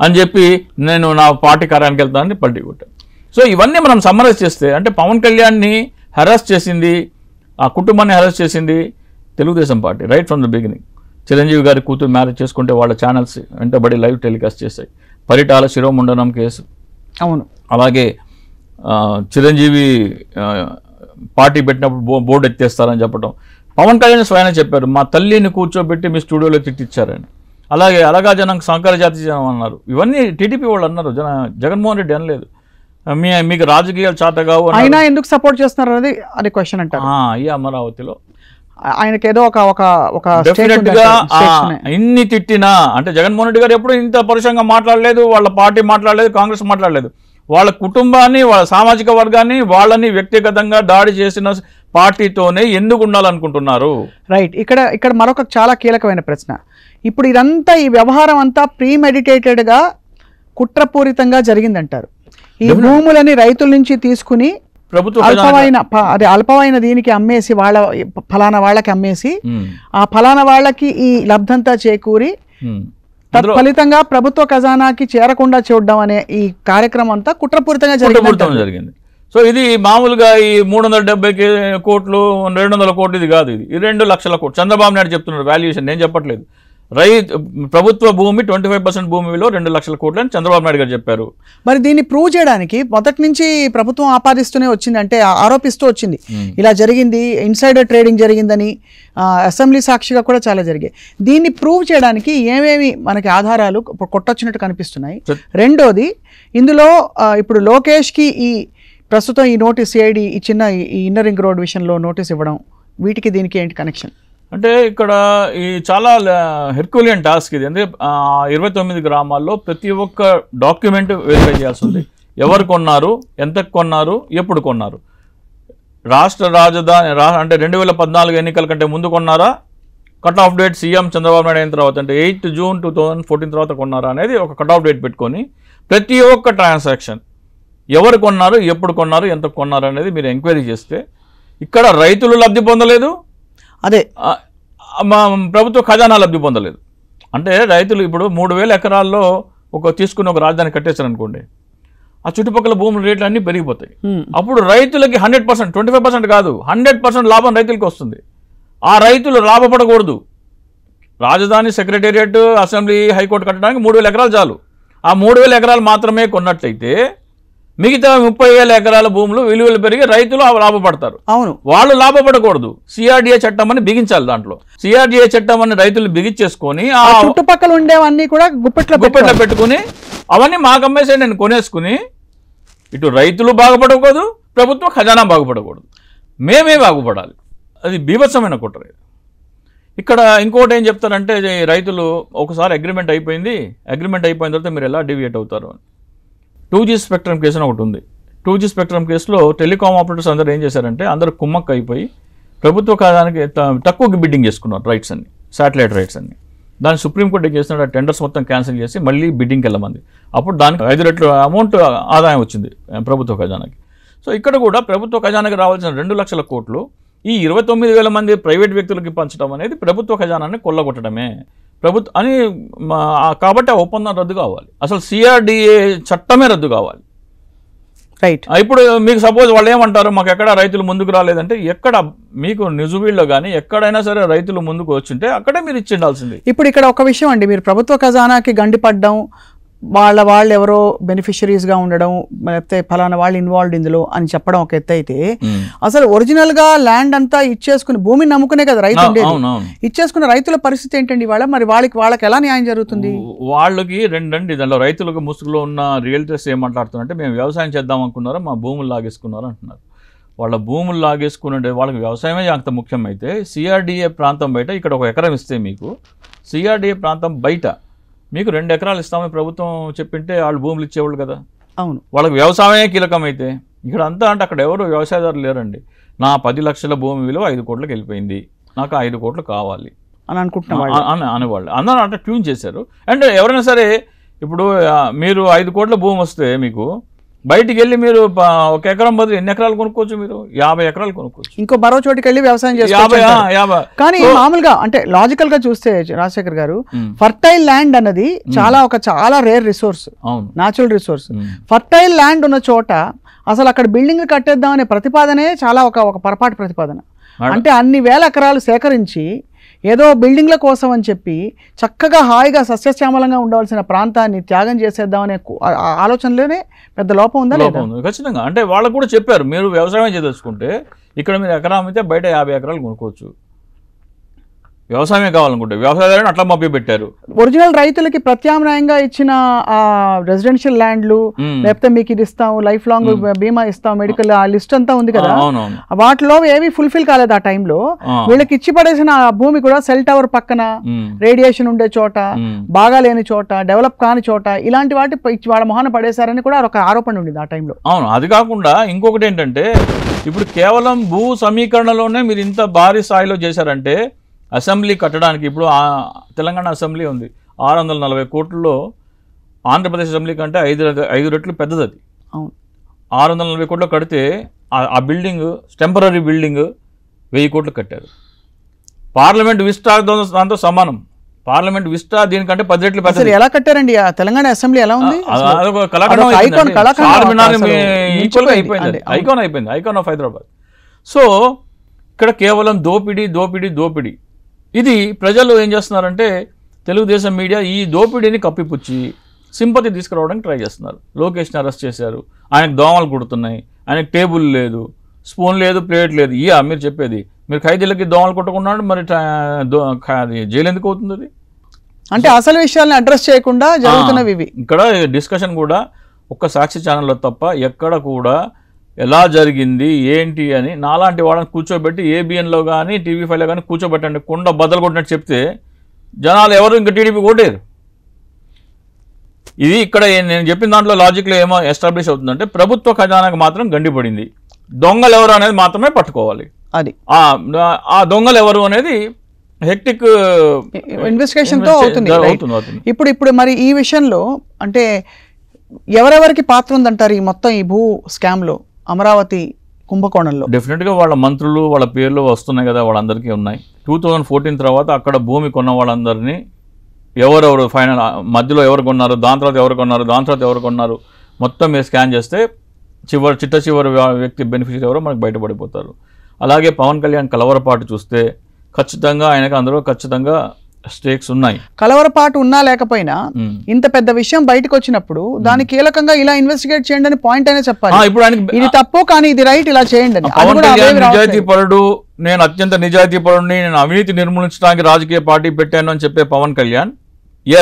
అని చెప్పి నేను నా పార్టీ కార్యానికి వెళ్తానని పల్టీ కొట్టాను సో ఇవన్నీ మనం సమ్మరైజ్ చేస్తే అంటే పవన్ కళ్యాణ్ని హెరాస్ చేసింది ఆ కుటుంబాన్ని హెరాస్ చేసింది Telugu Desam party right from the beginning Chiranjeevi గారి కూతురు మ్యారేజ్ చేసుకుంటే వాళ్ళ ఛానల్స్ వెంటబడి లైవ్ టెలికాస్ట్ చేశాయి పరిటాల శిరోముండనం కేసు అవును అలాగే చిరంజీవి పార్టీ పెట్టినప్పుడు బోర్డు ఎత్తేస్తారని చెప్పడం పవన్ కళ్యాణ్ స్వయాన చెప్పారు మా తల్లిని కూర్చోబెట్టి మీ స్టూడియోలో తిట్టించారని అలాగే అలాగా జనం సంకర జాతి జనం అన్నారు ఇవన్నీ టీడీపీ వాళ్ళు అన్నారు జన జగన్మోహన్ రెడ్డి అనలేదు మీ మీకు రాజకీయాలు కావు అయినా ఎందుకు సపోర్ట్ చేస్తున్నారు అనేది అది క్వశ్చన్ అంటారు ఈ అమరావతిలో ఏదో ఒక ఒక ఒక ఇన్ని తిట్టినా అంటే జగన్మోహన్ రెడ్డి గారు ఎప్పుడు ఇంత పరుషంగా మాట్లాడలేదు వాళ్ళ పార్టీ మాట్లాడలేదు కాంగ్రెస్ మాట్లాడలేదు వాళ్ళ కుటుంబాన్ని వాళ్ళ సామాజిక వర్గాన్ని వాళ్ళని వ్యక్తిగతంగా దాడి చేసిన పార్టీతోనే ఎందుకు ఉండాలనుకుంటున్నారు రైట్ ఇక్కడ ఇక్కడ మరొక చాలా కీలకమైన ప్రశ్న ఇప్పుడు ఇదంతా ఈ వ్యవహారం అంతా ప్రీమెడిటేటెడ్గా కుట్రపూరితంగా జరిగిందంటారు ఈ భూములని రైతుల నుంచి తీసుకుని అల్పమైన అదే అల్పమైన దీనికి అమ్మేసి వాళ్ళ ఫలానా వాళ్ళకి అమ్మేసి hmm. ఆ ఫలానా వాళ్ళకి ఈ లబ్ధంతా చేకూరి hmm. తత్ఫలితంగా ప్రభుత్వ ఖజానాకి చేరకుండా చూడడం అనే ఈ కార్యక్రమం అంతా కుట్రపూరితంగా జరిగింది సో ఇది మామూలుగా ఈ మూడు వందల డెబ్బై కోట్లు రెండు వందల కోట్లు ఇది కాదు ఇది ఈ రెండు లక్షల కోట్లు చంద్రబాబు నాయుడు చెప్తున్నాడు వాల్యుయేషన్ నేను చెప్పట్లేదు రై ప్రభుత్వ భూమి ట్వంటీ ఫైవ్ పర్సెంట్ భూమిలో రెండు లక్షల కోట్లు అని చంద్రబాబు నాయుడు గారు చెప్పారు మరి దీన్ని ప్రూవ్ చేయడానికి మొదటి నుంచి ప్రభుత్వం ఆపాదిస్తూనే వచ్చింది అంటే ఆరోపిస్తూ వచ్చింది hmm. ఇలా జరిగింది ఇన్సైడర్ ట్రేడింగ్ జరిగిందని అసెంబ్లీ సాక్షిగా కూడా చాలా జరిగాయి దీన్ని ప్రూవ్ చేయడానికి ఏమేమి మనకి ఆధారాలు కొట్టొచ్చినట్టు కనిపిస్తున్నాయి రెండోది ఇందులో ఇప్పుడు లోకేష్కి ఈ ప్రస్తుతం ఈ నోటీస్ ఏడి ఈ చిన్న ఈ ఇన్నరింగ్ రోడ్ విషయంలో నోటీస్ ఇవ్వడం వీటికి దీనికి ఏంటి కనెక్షన్ అంటే ఇక్కడ ఈ చాలా హెర్కులియన్ టాస్క్ ఇది అంటే ఇరవై తొమ్మిది గ్రామాల్లో ప్రతి ఒక్క డాక్యుమెంట్ వెరిఫై చేయాల్సి ఉంది ఎవరు కొన్నారు ఎంత కొన్నారు ఎప్పుడు కొన్నారు రాష్ట్ర రాజధాని అంటే రెండు వేల పద్నాలుగు ఎన్నికల కంటే ముందు కొన్నారా cut off date CM Chandrababu Naidu అయిన తర్వాత అంటే eighth June two thousand fourteen తర్వాత కొన్నారా అనేది ఒక కట్ ఆఫ్ డేట్ పెట్టుకొని ప్రతి ఒక్క ట్రాన్సాక్షన్ ఎవరు కొన్నారు ఎప్పుడు కొన్నారు ఎంత కొన్నారు అనేది మీరు ఎంక్వైరీ చేస్తే ఇక్కడ రైతులు లబ్ధి పొందలేదు అదే మా ప్రభుత్వ ఖజానా లబ్ధి పొందలేదు అంటే రైతులు ఇప్పుడు మూడు వేల ఎకరాల్లో ఒక తీసుకుని ఒక రాజధాని కట్టేశారు అనుకోండి ఆ చుట్టుపక్కల భూముల రేట్లు అన్నీ పెరిగిపోతాయి అప్పుడు రైతులకి hundred percent twenty five percent కాదు హండ్రెడ్ పర్సెంట్ లాభం రైతులకి వస్తుంది ఆ రైతులు లాభపడకూడదు రాజధాని సెక్రటేరియట్ అసెంబ్లీ హైకోర్టు కట్టడానికి మూడు ఎకరాలు చాలు ఆ మూడు ఎకరాలు మాత్రమే కొన్నట్లయితే మిగతా ముప్పై వేల ఎకరాల భూములు విలువలు పెరిగి రైతులు లాభపడతారు అవును వాళ్ళు లాభపడకూడదు సిఆర్డిఏ చట్టం అని బిగించాలి దాంట్లో సిఆర్డిఏ చట్టం అని రైతులు బిగించేసుకొని ఆ చుట్టుపక్కల ఉండేవన్నీ కూడా గుప్పెట్లో గుప్పెట్లో పెట్టుకుని అవన్నీ మా కమ్మేసే నేను కొనేసుకుని ఇటు రైతులు బాగుపడకూడదు ప్రభుత్వం ఖజానా బాగుపడకూడదు మేమే బాగుపడాలి అది బీభత్సమైన కుట్ర ఇక్కడ ఇంకోటి ఏం చెప్తారంటే రైతులు ఒకసారి అగ్రిమెంట్ అయిపోయింది అగ్రిమెంట్ అయిపోయిన తర్వాత మీరు ఎలా డివియేట్ అవుతారు అని టూ జీ స్పెక్ట్రమ్ కేసు అని ఒకటి ఉంది టూ జీ స్పెక్ట్రమ్ కేసులో టెలికాం ఆపరేటర్స్ అందరూ ఏం చేశారంటే అందరూ కుమ్మక్క అయిపోయి ప్రభుత్వ ఖాదానికి తక్కువకి బిడ్డింగ్ చేసుకున్నారు రైట్స్ అన్ని శాటిలైట్ రైట్స్ అన్ని దాన్ని సుప్రీంకోర్టు ఏం చేస్తున్నాడు ఆ టెండర్స్ మొత్తం క్యాన్సిల్ చేసి మళ్ళీ బిడ్డింగ్కి వెళ్ళమంది అప్పుడు దానికి ఐదు రెట్లు అమౌంట్ ఆదాయం వచ్చింది ప్రభుత్వ ఖజానాకి సో ఇక్కడ కూడా ప్రభుత్వ ఖజానాకి రావాల్సిన రెండు లక్షల కోట్లు ఈ ఇరవై తొమ్మిది వేల మంది ప్రైవేట్ వ్యక్తులకి పంచడం అనేది ప్రభుత్వ ఖజానాన్ని కొల్లగొట్టడమే ప్రభుత్వం అని కాబట్టి ఆ ఒప్పందం రద్దు కావాలి అసలు సిఆర్డిఏ చట్టమే రద్దు కావాలి రైట్ ఇప్పుడు మీకు సపోజ్ వాళ్ళు ఏమంటారు మాకు ఎక్కడ రైతులు ముందుకు రాలేదంటే ఎక్కడ మీకు నిజువీళ్ళు కానీ ఎక్కడైనా సరే రైతులు ముందుకు వచ్చింటే అక్కడే మీరు ఇచ్చిండాల్సింది ఇప్పుడు ఇక్కడ ఒక విషయం అండి మీరు ప్రభుత్వ ఖజానాకి గండిపడ్డం వాళ్ళ వాళ్ళు ఎవరో బెనిఫిషరీస్గా ఉండడం లేకపోతే ఫలానా వాళ్ళు ఇన్వాల్వ్డ్ ఇందులో అని చెప్పడం ఒక ఎత్తు అయితే అసలు ఒరిజినల్గా ల్యాండ్ అంతా ఇచ్చేసుకుని భూమిని నమ్ముకునే కదా రైతు ఇచ్చేసుకున్న రైతుల పరిస్థితి ఏంటండి వాళ్ళ మరి వాళ్ళకి వాళ్ళకి ఎలా న్యాయం జరుగుతుంది వాళ్ళకి రెండండి దానిలో రైతులకు ముసుగులో ఉన్న రియల్టర్స్ ఏం మాట్లాడుతున్నారంటే మేము వ్యవసాయం చేద్దాం అనుకున్నారా మా భూములు లాగేసుకున్నారు అంటున్నారు వాళ్ళ భూములు అంటే వాళ్ళకి వ్యవసాయమే అంత ముఖ్యం అయితే సిఆర్డిఏ ప్రాంతం బయట ఇక్కడ ఒక ఎకరం ఇస్తే మీకు సిఆర్డిఏ ప్రాంతం బయట మీకు రెండు ఎకరాలు ఇస్తామని ప్రభుత్వం చెప్పింటే వాళ్ళు భూములు ఇచ్చేవాళ్ళు కదా అవును వాళ్ళకి వ్యవసాయమే కీలకమైతే ఇక్కడ అంతా అంటే అక్కడ ఎవరు వ్యవసాయదారులు లేరండి నా పది లక్షల భూమి విలువ ఐదు కోట్లకు వెళ్ళిపోయింది నాకు ఐదు కోట్లు కావాలి అని అనుకుంటున్నాను అనేవాళ్ళు అందరూ అంటే ట్యూన్ చేశారు అండ్ ఎవరైనా సరే ఇప్పుడు మీరు ఐదు కోట్ల భూమి వస్తే మీకు బయటికి వెళ్ళి మీరు ఒక ఎకరం బదులు ఎన్ని ఎకరాలు కొనుక్కోవచ్చు మీరు యాభై ఎకరాలు కొనుక్కోవచ్చు ఇంకో మరో చోటికి వెళ్ళి వ్యవసాయం చేస్తారు కానీ మామూలుగా అంటే లాజికల్ గా చూస్తే రాజశేఖర్ గారు ఫర్టైల్ ల్యాండ్ అన్నది చాలా ఒక చాలా rare resource natural resource fertile land ఉన్న చోట అసలు అక్కడ బిల్డింగ్ కట్టేద్దాం అనే ప్రతిపాదనే చాలా ఒక ఒక పొరపాటు ప్రతిపాదన అంటే అన్ని వేల ఎకరాలు సేకరించి ఏదో బిల్డింగ్ల కోసం అని చెప్పి చక్కగా హాయిగా సస్యశ్యామలంగా ఉండవలసిన ప్రాంతాన్ని త్యాగం చేసేద్దామనే ఆలోచనలోనే పెద్ద లోపం ఉందా లోపం ఖచ్చితంగా అంటే వాళ్ళకు కూడా చెప్పారు మీరు వ్యవసాయం చేదలుచుకుంటే ఇక్కడ మీరు ఎకరా అయితే బయట యాభై ఎకరాలు కొనుక్కోవచ్చు వ్యవసాయమే కావాలనుకుంటే వ్యవసాయదారుని అట్లా మభ్య పెట్టారు ఒరిజినల్ రైతులకి ప్రత్యామ్నాయంగా ఇచ్చిన రెసిడెన్షియల్ ల్యాండ్లు లేకపోతే మీకు ఇది ఇస్తాం లైఫ్ లాంగ్ బీమా ఇస్తాం మెడికల్ ఆ లిస్ట్ అంతా ఉంది కదా వాటిలో ఏవి ఫుల్ఫిల్ కాలేదు ఆ టైంలో వీళ్ళకి ఇచ్చి పడేసిన భూమి కూడా సెల్ టవర్ పక్కన రేడియేషన్ ఉండే చోట బాగా లేని చోట డెవలప్ కాని చోట ఇలాంటి వాటి వాళ్ళ మొహన పడేశారని కూడా ఒక ఆరోపణ ఉండేది ఆ టైంలో అవును అది కాకుండా ఇంకొకటి ఏంటంటే ఇప్పుడు కేవలం భూ సమీకరణలోనే మీరు ఇంత భారీ స్థాయిలో చేశారంటే అసెంబ్లీ కట్టడానికి ఇప్పుడు తెలంగాణ అసెంబ్లీ ఉంది ఆరు వందల నలభై కోట్లలో ఆంధ్రప్రదేశ్ అసెంబ్లీ కంటే ఐదు ఐదు రెట్లు పెద్దది అది ఆరు వందల నలభై కోట్లు కడితే ఆ బిల్డింగ్ టెంపరీ బిల్డింగ్ వెయ్యి కోట్లు కట్టారు పార్లమెంట్ విస్టా దాంతో సమానం పార్లమెంట్ విస్టా దీనికంటే పది రెట్లు పెద్ద ఎలా కట్టారండి ఆ తెలంగాణ అసెంబ్లీ ఎలా ఉంది అయిపోయింది ఐకాన్ అయిపోయింది ఐకాన్ ఆఫ్ హైదరాబాద్ సో ఇక్కడ కేవలం దోపిడీ దోపిడీ దోపిడీ ఇది ప్రజలు ఏం చేస్తున్నారంటే తెలుగుదేశం మీడియా ఈ దోపిడీని కప్పిపుచ్చి సింపతి తీసుకురావడానికి ట్రై చేస్తున్నారు లోకేష్ని అరెస్ట్ చేశారు ఆయనకు దోమలు కుడుతున్నాయి ఆయనకు టేబుల్ లేదు స్పూన్ లేదు ప్లేట్ లేదు ఇయా మీరు చెప్పేది మీరు ఖైదీలకి దోమలు కుట్టకుండా మరి జైలు ఎందుకు అవుతుంది అంటే అసలు విషయాన్ని అడ్రస్ చేయకుండా జరుగుతున్నవి ఇక్కడ డిస్కషన్ కూడా ఒక్క సాక్షి ఛానల్లో తప్ప ఎక్కడ కూడా ఎలా జరిగింది ఏంటి అని నాలాంటి వాళ్ళని కూర్చోబెట్టి ఏబిఎన్లో కానీ టీవీ ఫైవ్లో కానీ కూర్చోబెట్టండి కుండ బదులు కొట్టినట్టు చెప్తే జనాలు ఎవరు ఇంకా టీడీపీ ఓటేరు ఇది ఇక్కడ నేను చెప్పిన దాంట్లో లాజిక్లో ఏమో ఎస్టాబ్లిష్ అవుతుందంటే ప్రభుత్వ ఖజానాకు మాత్రం గండిపడింది దొంగలు ఎవరు అనేది మాత్రమే పట్టుకోవాలి అది ఆ దొంగలు ఎవరు అనేది హెక్టిక్ ఇన్వెస్టిగేషన్ తో అవుతుంది ఇప్పుడు ఇప్పుడు మరి ఈ విషయంలో అంటే ఎవరెవరికి పాత్ర ఉందంటారు ఈ మొత్తం ఈ భూ స్కామ్ లో అమరావతి కుంభకోణంలో డెఫినెట్గా వాళ్ళ మంత్రులు వాళ్ళ పేర్లు వస్తున్నాయి కదా వాళ్ళందరికీ ఉన్నాయి టూ థౌజండ్ ఫోర్టీన్ తర్వాత అక్కడ భూమి కొన్న వాళ్ళందరినీ ఎవరెవరు ఫైనల్ మధ్యలో ఎవరు కొన్నారు దాని తర్వాత ఎవరు కొన్నారు దాని తర్వాత ఎవరు కొన్నారు మొత్తం మీరు స్కాన్ చేస్తే చివరి చిట్ట చివరి వ్యక్తి బెనిఫిషియరీ ఎవరో మనకు బయటపడిపోతారు అలాగే పవన్ కళ్యాణ్ కలవరపాటు చూస్తే ఖచ్చితంగా ఆయనకు అందరూ ఖచ్చితంగా స్టేక్స్ ఉన్నాయి కలవరపాటు ఉన్నా లేకపోయినా ఇంత పెద్ద విషయం బయటకు వచ్చినప్పుడు దాని కీలకంగా ఇలా ఇన్వెస్టిగేట్ చేయండి అని పాయింట్ అనే చెప్పాలి ఇది తప్పు కానీ ఇది రైట్ ఇలా చేయండి నిజాయితీ పరుడు నేను అత్యంత నిజాయితీ పరుడిని నేను అవినీతి నిర్మూలించడానికి రాజకీయ పార్టీ పెట్టాను అని చెప్పే పవన్ కళ్యాణ్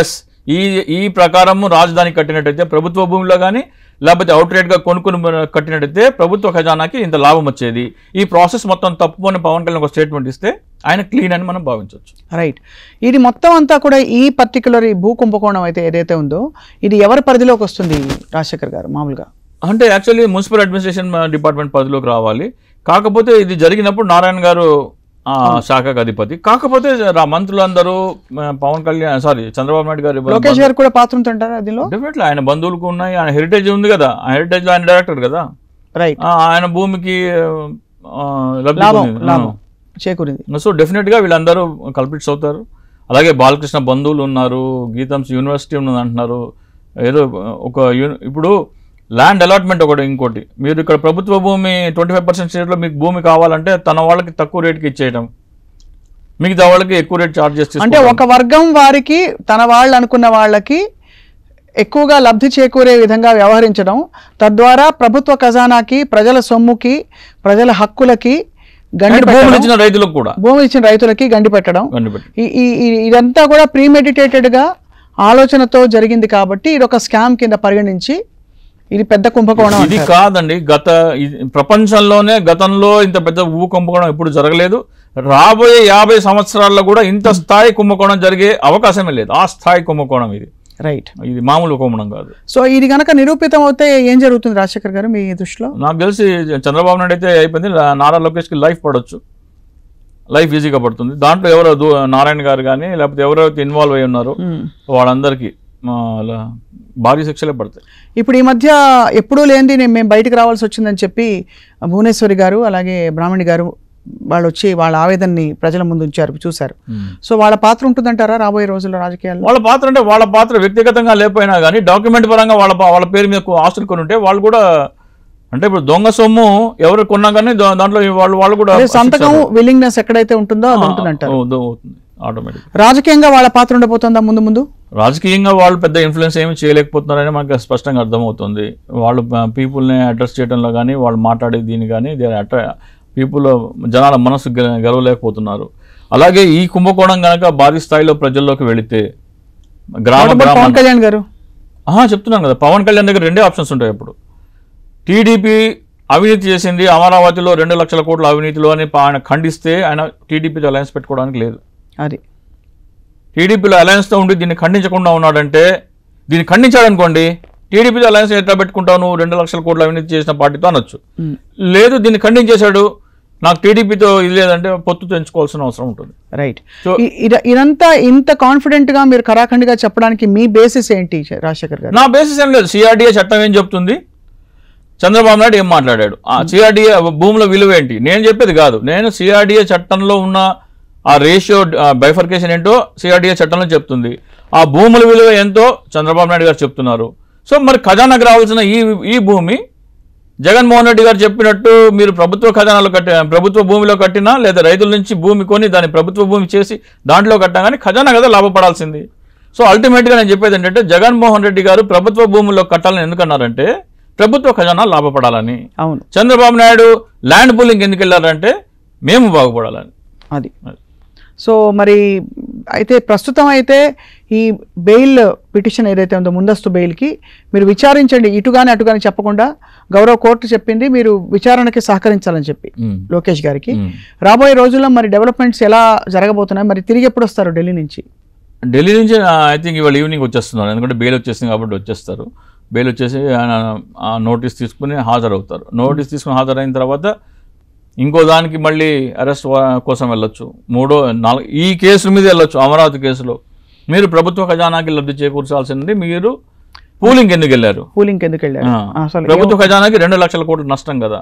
ఎస్ ఈ ఈ ప్రకారము రాజధాని కట్టినట్టయితే ప్రభుత్వ భూమిలో కానీ లేకపోతే అవుట్ రేట్గా కొనుక్కుని కట్టినట్టయితే ప్రభుత్వ ఖజానాకి ఇంత లాభం వచ్చేది ఈ ప్రాసెస్ మొత్తం తప్పు అని పవన్ కళ్యాణ్ ఒక స్టేట్మెంట్ ఇస్తే ఆయన క్లీన్ అని మనం భావించవచ్చు రైట్ ఇది మొత్తం అంతా కూడా ఈ పర్టికులర్ ఈ భూ కుంభకోణం అయితే ఏదైతే ఉందో ఇది ఎవరి పరిధిలోకి వస్తుంది రాజశేఖర్ గారు మామూలుగా అంటే యాక్చువల్లీ మున్సిపల్ అడ్మినిస్ట్రేషన్ డిపార్ట్మెంట్ పరిధిలోకి రావాలి కాకపోతే ఇది జరిగినప్పుడు నారాయణ గారు hmm. శాఖకు అధిపతి కాకపోతే మంత్రులందరూ పవన్ కళ్యాణ్ సారీ uh, చంద్రబాబు నాయుడు గారు లోకేష్ గారు కూడా పాత్ర ఉంటారా దీనిలో డెఫినెట్లీ ఆయన బంధువులకు ఉన్నాయి ఆయన హెరిటేజ్ ఉంది కదా హెరిటేజ్ ఆయన డైరెక్టర్ కదా రైట్ ఆయన భూమికి uh, లబ్ధి చేకూరింది సో డెఫినెట్గా వీళ్ళందరూ కల్పిట్స్ అవుతారు అలాగే బాలకృష్ణ బంధువులు ఉన్నారు గీతంస్ యూనివర్సిటీ ఉన్నది అంటున్నారు ఏదో ఒక ఇప్పుడు ల్యాండ్ అలాట్మెంట్ ఒకటి ఇంకోటి మీరు ఇక్కడ ప్రభుత్వ భూమి ట్వంటీ ఫైవ్ పర్సెంట్ స్టేట్లో మీకు భూమి కావాలంటే తన వాళ్ళకి తక్కువ రేట్కి ఇచ్చేయడం మిగతా వాళ్ళకి ఎక్కువ రేట్ చార్జ్ చేస్తే అంటే ఒక వర్గం వారికి తన వాళ్ళు అనుకున్న వాళ్ళకి ఎక్కువగా లబ్ధి చేకూరే విధంగా వ్యవహరించడం తద్వారా ప్రభుత్వ ఖజానాకి ప్రజల సొమ్ముకి ప్రజల హక్కులకి గండి భూములు ఇచ్చిన రైతులకు కూడా భూములు ఇచ్చిన రైతులకి గండి పెట్టడం ఇదంతా కూడా ప్రీమెడిటేటెడ్ గా ఆలోచనతో జరిగింది కాబట్టి ఇది ఒక స్కామ్ కింద పరిగణించి ఇది పెద్ద కుంభకోణం ఇది కాదండి గత ప్రపంచంలోనే గతంలో ఇంత పెద్ద ఊ కుంభకోణం ఎప్పుడు జరగలేదు రాబోయే యాభై సంవత్సరాల్లో కూడా ఇంత స్థాయి కుంభకోణం జరిగే అవకాశమే లేదు ఆ స్థాయి కుంభకోణం ఇది రైట్ ఇది మామూలు ఉపమనం కాదు సో ఇది కనుక నిరూపితం అవుతే ఏం జరుగుతుంది రాజశేఖర్ గారు మీ దృష్టిలో నాకు తెలిసి చంద్రబాబు నాయుడు అయితే అయిపోయింది నారా లోకేష్కి లైఫ్ పడవచ్చు లైఫ్ ఈజీగా పడుతుంది దాంట్లో ఎవరు నారాయణ గారు కానీ లేకపోతే ఎవరైతే ఇన్వాల్వ్ అయి ఉన్నారో hmm. వాళ్ళందరికీ భారీ శిక్షలే పడతాయి ఇప్పుడు ఈ మధ్య ఎప్పుడూ లేనిది మేము బయటకు రావాల్సి వచ్చిందని చెప్పి భువనేశ్వరి గారు అలాగే బ్రాహ్మణి గారు వాళ్ళు వచ్చి వాళ్ళ ఆవేదనని ప్రజల ముందు ఉంచారు చూశారు సో వాళ్ళ పాత్ర ఉంటుందంటారా రాబోయే రోజుల్లో రాజకీయాలు వాళ్ళ పాత్ర అంటే వాళ్ళ పాత్ర వ్యక్తిగతంగా లేకపోయినా కానీ డాక్యుమెంట్ పరంగా వాళ్ళ వాళ్ళ పేరు మీద ఆస్తులు కొని ఉంటే వాళ్ళు కూడా అంటే ఇప్పుడు దొంగ సొమ్ము ఎవరు కొన్నా కానీ దాంట్లో వాళ్ళు వాళ్ళు కూడా సంతకం విల్లింగ్నెస్ ఎక్కడైతే ఉంటుందో అది ఉంటుందంటే ఆటోమేటిక్ రాజకీయంగా వాళ్ళ పాత్ర ఉండబోతుందా ముందు ముందు రాజకీయంగా వాళ్ళు పెద్ద ఇన్ఫ్లుయెన్స్ ఏమి చేయలేకపోతున్నారని మనకు స్పష్టంగా అర్థమవుతుంది వాళ్ళు పీపుల్ని అడ్రస్ చేయడంలో కానీ వాళ్ళు మాట్లాడే దీన్ని కానీ దే అట్రా పీపుల్ జనాల మనసు గెలవలేకపోతున్నారు అలాగే ఈ కుంభకోణం కనుక భారీ స్థాయిలో ప్రజల్లోకి వెళితే గ్రామ పవన్ కళ్యాణ్ గారు చెప్తున్నాను కదా పవన్ కళ్యాణ్ దగ్గర రెండే ఆప్షన్స్ ఉంటాయి ఇప్పుడు టీడీపీ అవినీతి చేసింది అమరావతిలో రెండు లక్షల కోట్ల అవినీతిలో అని ఆయన ఖండిస్తే ఆయన టీడీపీతో అలయన్స్ పెట్టుకోవడానికి లేదు అది టీడీపీలో అలయన్స్తో ఉండి దీన్ని ఖండించకుండా ఉన్నాడంటే దీన్ని ఖండించాడనుకోండి టీడీపీతో అలయన్స్ ఎట్లా పెట్టుకుంటావు నువ్వు రెండు లక్షల కోట్ల అవినీతి చేసిన పార్టీతో అనొచ్చు లేదు దీన్ని ఖండించేశాడు నాకు టీడీపీతో ఇది లేదంటే పొత్తు తెంచుకోవాల్సిన అవసరం ఉంటుంది రైట్ సో ఇదంతా ఇంత కాన్ఫిడెంట్ గా మీరు గా చెప్పడానికి మీ బేసిస్ ఏంటి రాజశేఖర్ గారు నా బేసిస్ ఏం లేదు సిఆర్డీఏ చట్టం ఏం చెప్తుంది చంద్రబాబు నాయుడు ఏం మాట్లాడాడు ఆ సిఆర్డీఏ hmm. భూముల విలువ ఏంటి నేను చెప్పేది కాదు నేను సిఆర్డీఏ చట్టంలో ఉన్న ఆ రేషియో బైఫర్కేషన్ ఏంటో సిఆర్డీఏ చట్టంలో చెప్తుంది ఆ భూముల విలువ ఎంతో చంద్రబాబు నాయుడు గారు చెప్తున్నారు సో మరి ఖజానాకు రావాల్సిన ఈ ఈ భూమి జగన్మోహన్ రెడ్డి గారు చెప్పినట్టు మీరు ప్రభుత్వ ఖజానాలు కట్ట ప్రభుత్వ భూమిలో కట్టినా లేదా రైతుల నుంచి భూమి కొని దాన్ని ప్రభుత్వ భూమి చేసి దాంట్లో కానీ ఖజానా కదా లాభపడాల్సింది సో అల్టిమేట్గా నేను చెప్పేది ఏంటంటే జగన్మోహన్ రెడ్డి గారు ప్రభుత్వ భూమిలో కట్టాలని ఎందుకన్నారంటే ప్రభుత్వ ఖజానా లాభపడాలని అవును చంద్రబాబు నాయుడు ల్యాండ్ పూలింగ్ ఎందుకు వెళ్ళారంటే మేము బాగుపడాలని అది సో మరి అయితే ప్రస్తుతం అయితే ఈ బెయిల్ పిటిషన్ ఏదైతే ఉందో ముందస్తు బెయిల్కి మీరు విచారించండి ఇటు కానీ అటు కానీ చెప్పకుండా గౌరవ కోర్టు చెప్పింది మీరు విచారణకి సహకరించాలని చెప్పి లోకేష్ గారికి రాబోయే రోజుల్లో మరి డెవలప్మెంట్స్ ఎలా జరగబోతున్నాయి మరి తిరిగి ఎప్పుడు వస్తారు ఢిల్లీ నుంచి ఢిల్లీ నుంచి ఐ థింక్ ఇవాళ ఈవినింగ్ వచ్చేస్తున్నారు ఎందుకంటే బెయిల్ వచ్చేసింది కాబట్టి వచ్చేస్తారు బెయిల్ వచ్చేసి నోటీస్ తీసుకుని హాజరవుతారు నోటీస్ తీసుకుని హాజరైన తర్వాత ఇంకో దానికి మళ్ళీ అరెస్ట్ కోసం వెళ్ళొచ్చు మూడో నాలుగు ఈ కేసుల మీద వెళ్ళొచ్చు అమరావతి కేసులో మీరు ప్రభుత్వ ఖజానాకి లబ్ధి చేకూర్చాల్సింది మీరు పూలింగ్ ఎందుకు వెళ్ళారు పూలింగ్ ఎందుకు వెళ్ళారు ప్రభుత్వ ఖజానాకి రెండు లక్షల కోట్లు నష్టం కదా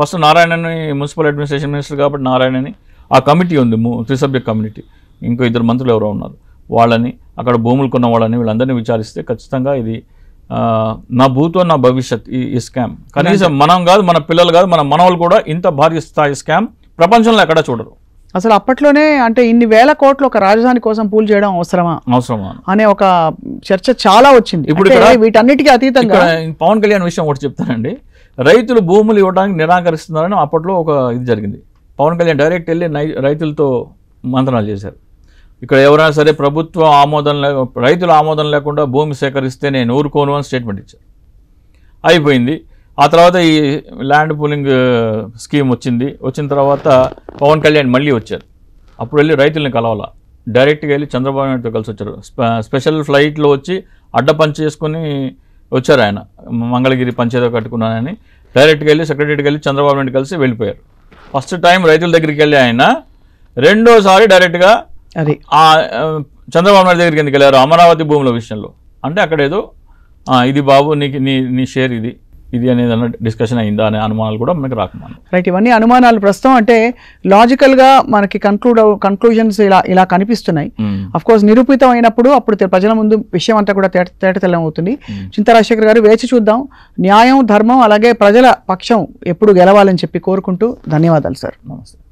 ఫస్ట్ నారాయణని మున్సిపల్ అడ్మినిస్ట్రేషన్ మినిస్టర్ కాబట్టి నారాయణని ఆ కమిటీ ఉంది త్రిసభ్య కమిటీ ఇంకో ఇద్దరు మంత్రులు ఎవరో ఉన్నారు వాళ్ళని అక్కడ భూములు కొన్న వాళ్ళని వీళ్ళందరినీ విచారిస్తే ఖచ్చితంగా ఇది నా భూతో నా భవిష్యత్ ఈ స్కామ్ కనీసం మనం కాదు మన పిల్లలు కాదు మన మనవాళ్ళు కూడా ఇంత భారీ స్థాయి స్కామ్ ప్రపంచంలో ఎక్కడా చూడరు అసలు అప్పట్లోనే అంటే ఇన్ని వేల కోట్లు ఒక రాజధాని కోసం పూల్ చేయడం అవసరమా అవసరమా అనే ఒక చర్చ చాలా వచ్చింది ఇప్పుడు వీటన్నిటికీ అతీతంగా పవన్ కళ్యాణ్ విషయం ఒకటి చెప్తానండి రైతులు భూములు ఇవ్వడానికి నిరాకరిస్తున్నారని అప్పట్లో ఒక ఇది జరిగింది పవన్ కళ్యాణ్ డైరెక్ట్ వెళ్ళి రైతులతో మంత్రాలు చేశారు ఇక్కడ ఎవరైనా సరే ప్రభుత్వం ఆమోదం రైతుల ఆమోదం లేకుండా భూమి సేకరిస్తే నేను ఊరుకోను అని స్టేట్మెంట్ ఇచ్చారు అయిపోయింది ఆ తర్వాత ఈ ల్యాండ్ పూలింగ్ స్కీమ్ వచ్చింది వచ్చిన తర్వాత పవన్ కళ్యాణ్ మళ్ళీ వచ్చారు అప్పుడు వెళ్ళి రైతుల్ని కలవాల డైరెక్ట్గా వెళ్ళి చంద్రబాబు నాయుడుతో కలిసి వచ్చారు స్పెషల్ ఫ్లైట్లో వచ్చి అడ్డ పని చేసుకొని వచ్చారు ఆయన మంగళగిరి పంచేదో కట్టుకున్నానని డైరెక్ట్గా వెళ్ళి సెక్రటరీకి వెళ్ళి చంద్రబాబు నాయుడు కలిసి వెళ్ళిపోయారు ఫస్ట్ టైం రైతుల దగ్గరికి వెళ్ళి ఆయన రెండోసారి డైరెక్ట్గా అది చంద్రబాబు నాయుడు దగ్గరికి ఎందుకు వెళ్ళారు అమరావతి భూముల విషయంలో అంటే అక్కడ ఏదో ఇది బాబు నీకు నీ నీ షేర్ ఇది ఇది అనేది డిస్కషన్ అయిందా అనే అనుమానాలు కూడా మనకి రాకుండా రైట్ ఇవన్నీ అనుమానాలు ప్రస్తుతం అంటే లాజికల్గా మనకి కన్క్లూడ్ కన్క్లూజన్స్ ఇలా ఇలా కనిపిస్తున్నాయి కోర్స్ hmm. నిరూపితం అయినప్పుడు అప్పుడు ప్రజల ముందు విషయం అంతా కూడా తేట తేటతెల్లం అవుతుంది hmm. చింత రాజశేఖర్ గారు వేచి చూద్దాం న్యాయం ధర్మం అలాగే ప్రజల పక్షం ఎప్పుడు గెలవాలని చెప్పి కోరుకుంటూ ధన్యవాదాలు సార్ నమస్తే